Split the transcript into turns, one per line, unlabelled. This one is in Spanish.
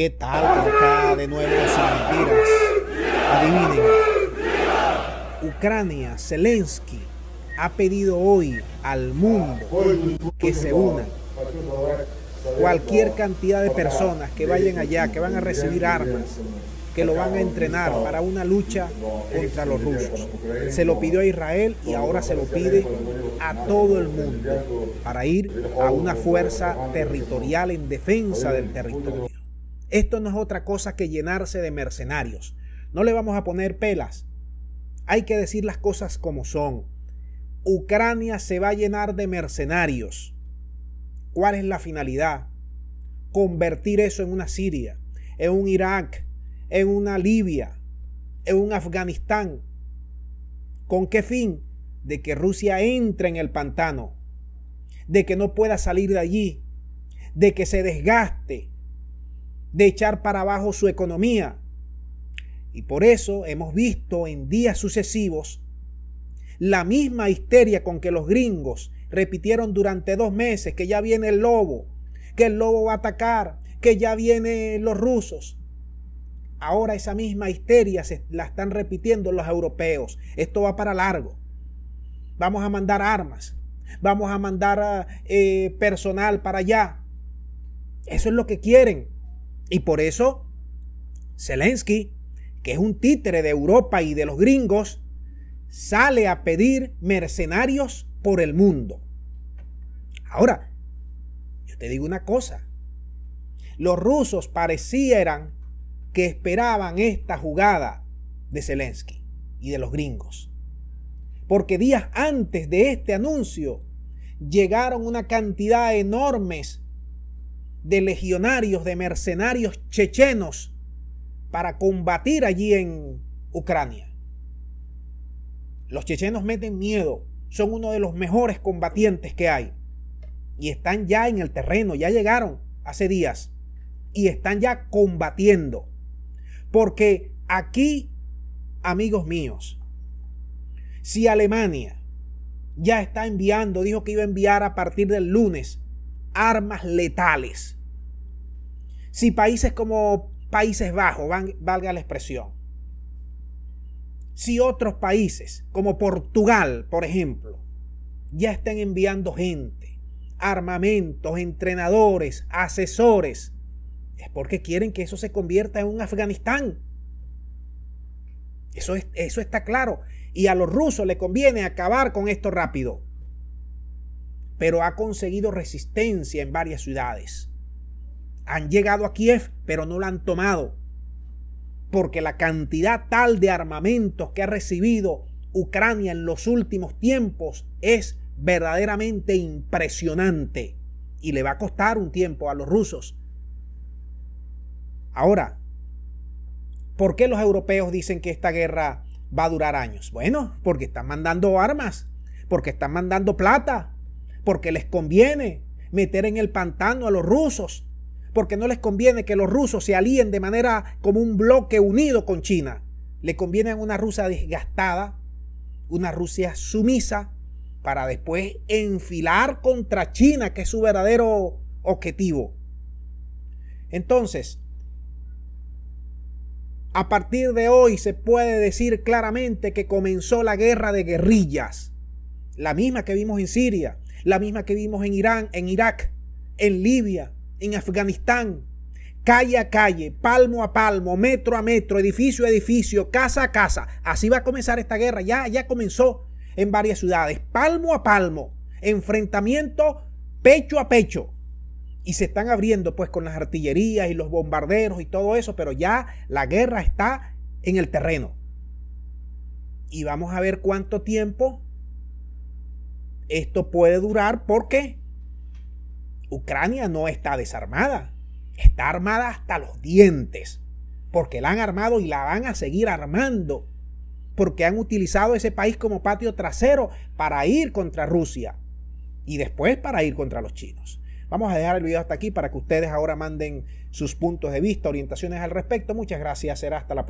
¿Qué tal acá de nuevo sin mentiras? Adivinen. Ucrania, Zelensky ha pedido hoy al mundo que se una Cualquier cantidad de personas que vayan allá, que van a recibir armas, que lo van a entrenar para una lucha contra los rusos. Se lo pidió a Israel y ahora se lo pide a todo el mundo para ir a una fuerza territorial en defensa del territorio. Esto no es otra cosa que llenarse de mercenarios. No le vamos a poner pelas. Hay que decir las cosas como son. Ucrania se va a llenar de mercenarios. ¿Cuál es la finalidad? Convertir eso en una Siria, en un Irak, en una Libia, en un Afganistán. ¿Con qué fin? De que Rusia entre en el pantano, de que no pueda salir de allí, de que se desgaste, de echar para abajo su economía. Y por eso hemos visto en días sucesivos la misma histeria con que los gringos repitieron durante dos meses que ya viene el lobo, que el lobo va a atacar, que ya vienen los rusos. Ahora esa misma histeria se la están repitiendo los europeos. Esto va para largo. Vamos a mandar armas, vamos a mandar eh, personal para allá. Eso es lo que quieren. Y por eso Zelensky, que es un títere de Europa y de los gringos, sale a pedir mercenarios por el mundo. Ahora, yo te digo una cosa. Los rusos parecieran que esperaban esta jugada de Zelensky y de los gringos. Porque días antes de este anuncio llegaron una cantidad enormes de legionarios, de mercenarios chechenos para combatir allí en Ucrania. Los chechenos meten miedo, son uno de los mejores combatientes que hay. Y están ya en el terreno, ya llegaron hace días. Y están ya combatiendo. Porque aquí, amigos míos, si Alemania ya está enviando, dijo que iba a enviar a partir del lunes armas letales. Si países como Países Bajos, valga la expresión, si otros países como Portugal, por ejemplo, ya están enviando gente, armamentos, entrenadores, asesores, es porque quieren que eso se convierta en un Afganistán. Eso, es, eso está claro. Y a los rusos le conviene acabar con esto rápido pero ha conseguido resistencia en varias ciudades. Han llegado a Kiev, pero no la han tomado, porque la cantidad tal de armamentos que ha recibido Ucrania en los últimos tiempos es verdaderamente impresionante y le va a costar un tiempo a los rusos. Ahora, ¿por qué los europeos dicen que esta guerra va a durar años? Bueno, porque están mandando armas, porque están mandando plata, porque les conviene meter en el pantano a los rusos, porque no les conviene que los rusos se alíen de manera como un bloque unido con China. Le conviene a una Rusia desgastada, una Rusia sumisa, para después enfilar contra China, que es su verdadero objetivo. Entonces, a partir de hoy se puede decir claramente que comenzó la guerra de guerrillas, la misma que vimos en Siria, la misma que vimos en Irán, en Irak, en Libia, en Afganistán, calle a calle, palmo a palmo, metro a metro, edificio a edificio, casa a casa. Así va a comenzar esta guerra, ya, ya comenzó en varias ciudades, palmo a palmo, enfrentamiento pecho a pecho. Y se están abriendo pues con las artillerías y los bombarderos y todo eso, pero ya la guerra está en el terreno. Y vamos a ver cuánto tiempo esto puede durar porque Ucrania no está desarmada. Está armada hasta los dientes. Porque la han armado y la van a seguir armando. Porque han utilizado ese país como patio trasero para ir contra Rusia. Y después para ir contra los chinos. Vamos a dejar el video hasta aquí para que ustedes ahora manden sus puntos de vista, orientaciones al respecto. Muchas gracias. Será hasta la próxima.